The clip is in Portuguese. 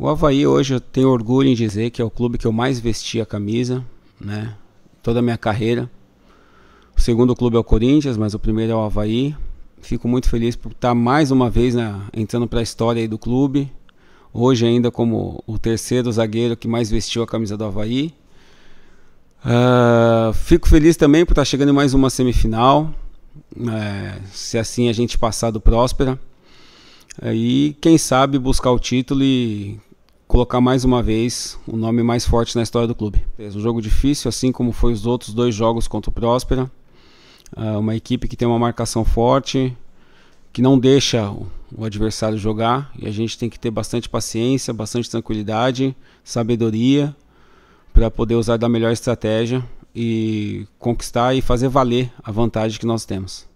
O Havaí hoje eu tenho orgulho em dizer que é o clube que eu mais vesti a camisa, né? Toda a minha carreira. O segundo clube é o Corinthians, mas o primeiro é o Havaí. Fico muito feliz por estar mais uma vez né, entrando para a história do clube. Hoje ainda como o terceiro zagueiro que mais vestiu a camisa do Havaí. Uh, fico feliz também por estar chegando em mais uma semifinal. Né, se assim a gente passar do Próspera. e quem sabe buscar o título e colocar mais uma vez o um nome mais forte na história do clube. Um jogo difícil, assim como foi os outros dois jogos contra o Próspera. Ah, uma equipe que tem uma marcação forte, que não deixa o adversário jogar e a gente tem que ter bastante paciência, bastante tranquilidade, sabedoria para poder usar da melhor estratégia e conquistar e fazer valer a vantagem que nós temos.